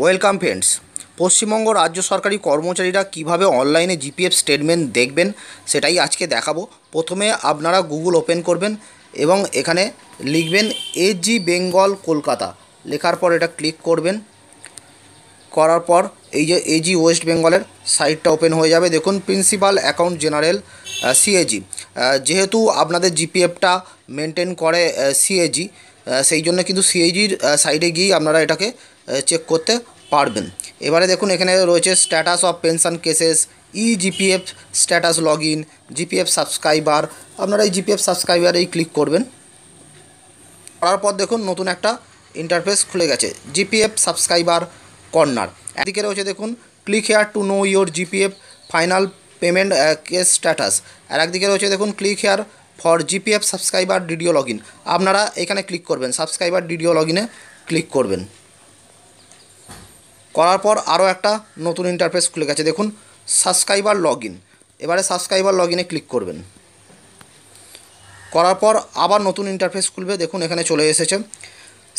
welcome friends Paschimbanga রাজ্য সরকারি কর্মচারীরা কিভাবে অনলাইনে জিপিএফ স্টেটমেন্ট দেখবেন সেটাই আজকে দেখাবো প্রথমে আপনারা গুগল ওপেন করবেন এবং এখানে লিখবেন এজি বেঙ্গল কলকাতা লেখার পর এটা ক্লিক করবেন করার পর এই যে এজি ওয়েস্ট বেঙ্গলের সাইটটা ওপেন হয়ে যাবে দেখুন প্রিন্সিপাল অ্যাকাউন্ট জেনারেল সিএজি যেহেতু আপনাদের জিপিএফটা মেনটেন করে সিএজি সেই জন্য কিন্তু সিএজির সাইডে গিয়েই আপনারা এটাকে চেক করতে পারবেন এবারে দেখুন এখানে রয়েছে status of pension cases e GPF status log in GPF subscriber আপনারা এই জিপিএফ সাবস্ক্রাইবারেই ক্লিক করবেন করার পর দেখুন নতুন একটা ইন্টারফেস খুলে গেছে জিপিএফ সাবস্ক্রাইবার কর্নার এদিকে রয়েছে দেখুন click here to know your GPF final payment case status আর একদিকে রয়েছে দেখুন click here for GPF subscriber DDO log আপনারা এখানে ক্লিক করবেন সাবস্ক্রাইবার ডিডিও লগ ক্লিক করবেন করার পর আরও একটা নতুন ইন্টারফেস খুলে গেছে দেখুন সাবস্ক্রাইবার লগ এবারে সাবস্ক্রাইবার লগ ক্লিক করবেন করার পর আবার নতুন ইন্টারফেস খুলবে দেখুন এখানে চলে এসেছে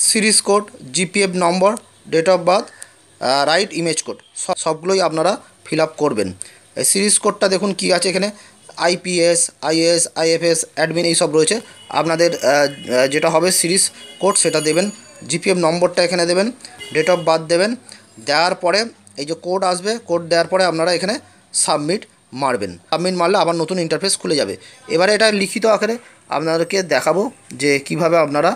series code GPF number date of birth right image code সবগুলোই আপনারা ফিল করবেন এই সিরিজ কোডটা দেখুন কি আছে এখানে আইপিএস আইএস আইএফএস অ্যাডমিন এইসব রয়েছে আপনাদের যেটা হবে সিরিজ কোড সেটা দেবেন জিপিএফ নম্বরটা এখানে দেবেন ডেট অফ বার্থ দেবেন দেওয়ার পরে এই যে কোড আসবে কোড দেওয়ার পরে আপনারা এখানে সাবমিট মারবেন সাবমিট মারলে আবার নতুন ইন্টারফেস খুলে যাবে এবারে এটা লিখিত আকারে আপনাদেরকে দেখাবো যে কিভাবে আপনারা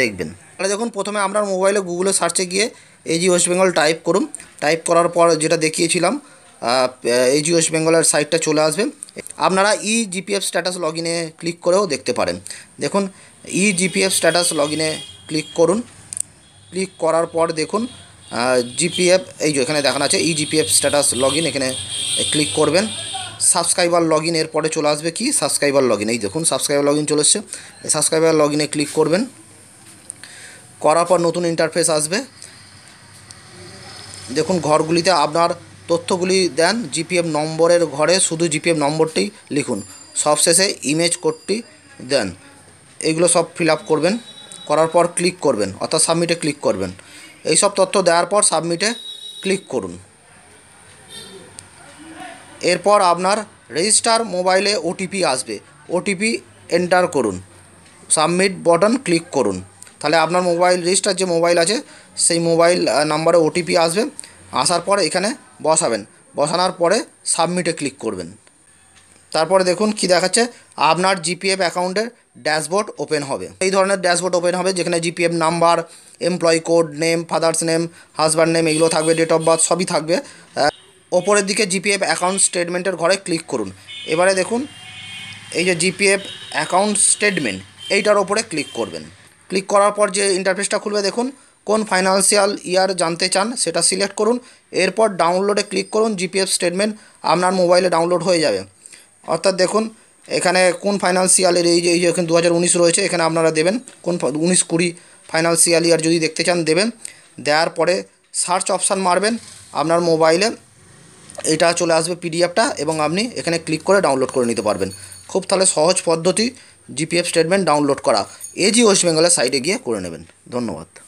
দেখবেন তাহলে দেখুন প্রথমে আমরা মোবাইলে গুগলে সার্চে গিয়ে এজি ওয়েস্ট বেঙ্গল টাইপ করুন টাইপ করার পর যেটা দেখিয়েছিলাম এজি ওয়েস্ট বেঙ্গলের সাইটটা চলে আসবে আপনারা e GPF status log click করেও দেখতে পারেন দেখুন e GPF status log click করুন ক্লিক করার পর দেখুন জিপিএফ এই যে এখানে দেখানো আছে ই জিপিএফ স্ট্যাটাস লগ এখানে ক্লিক করবেন সাবস্ক্রাইবার লগ ইন এরপরে চলে আসবে কি সাবস্ক্রাইবার লগ এই দেখুন সাবস্ক্রাইবার লগ ইন চলে এসছে সাবস্ক্রাইবার লগ ইনে ক্লিক করবেন করার পর নতুন ইন্টারফেস আসবে দেখুন ঘরগুলিতে আপনার তথ্যগুলি দেন জিপিএফ নম্বরের ঘরে শুধু জিপিএফ নম্বরটি লিখুন সবশেষে ইমেজ কোডটি দেন এগুলো সব ফিল করবেন করার পর ক্লিক করবেন অর্থাৎ সাবমিটে ক্লিক করবেন এই সব তথ্য দেওয়ার পর সাবমিটে ক্লিক করুন এরপর আপনার রেজিস্টার মোবাইলে ওটিপি আসবে ওটিপি এন্টার করুন সাবমিট বটন ক্লিক করুন তাহলে আপনার মোবাইল রেজিস্টার যে মোবাইল আছে সেই মোবাইল নাম্বারে ওটিপি আসবে আসার পর এখানে বসাবেন বসানোর পরে সাবমিটে ক্লিক করবেন তারপরে দেখুন কি দেখাচ্ছে আপনার জিপিএফ অ্যাকাউন্টের ড্যাশবোর্ড ওপেন হবে এই ধরনের ড্যাশবোর্ড ওপেন হবে যেখানে GPF number employee code name father's name husband name এগুলো থাকবে ডেট অফ বার্থ সবই থাকবে ওপরের দিকে জিপিএফ অ্যাকাউন্ট স্টেটমেন্টের ঘরে ক্লিক করুন এবারে দেখুন এই যে জিপিএফ অ্যাকাউন্ট স্টেটমেন্ট এইটার ওপরে ক্লিক করবেন ক্লিক করার পর যে ইন্টারফেসটা খুলবে দেখুন কোন ফাইন্যান্সিয়াল ইয়ার জানতে চান সেটা সিলেক্ট করুন এরপর ডাউনলোডে ক্লিক করুন জিপিএফ স্টেটমেন্ট আপনার মোবাইলে ডাউনলোড হয়ে যাবে অর্থাৎ দেখুন এখানে কোন ফাইন্যান্সিয়ালের এই যে এই যে এখানে দু রয়েছে এখানে আপনারা দেবেন কোন উনিশ কুড়ি ফাইন্যান্সিয়াল ইয়ার যদি দেখতে চান দেবেন দেওয়ার পরে সার্চ অপশান মারবেন আপনার মোবাইলে এটা চলে আসবে পিডিএফটা এবং আপনি এখানে ক্লিক করে ডাউনলোড করে নিতে পারবেন খুব তাহলে সহজ পদ্ধতি জিপিএফ স্টেটমেন্ট ডাউনলোড করা এজি ওয়েস্ট বেঙ্গলের সাইটে গিয়ে করে নেবেন ধন্যবাদ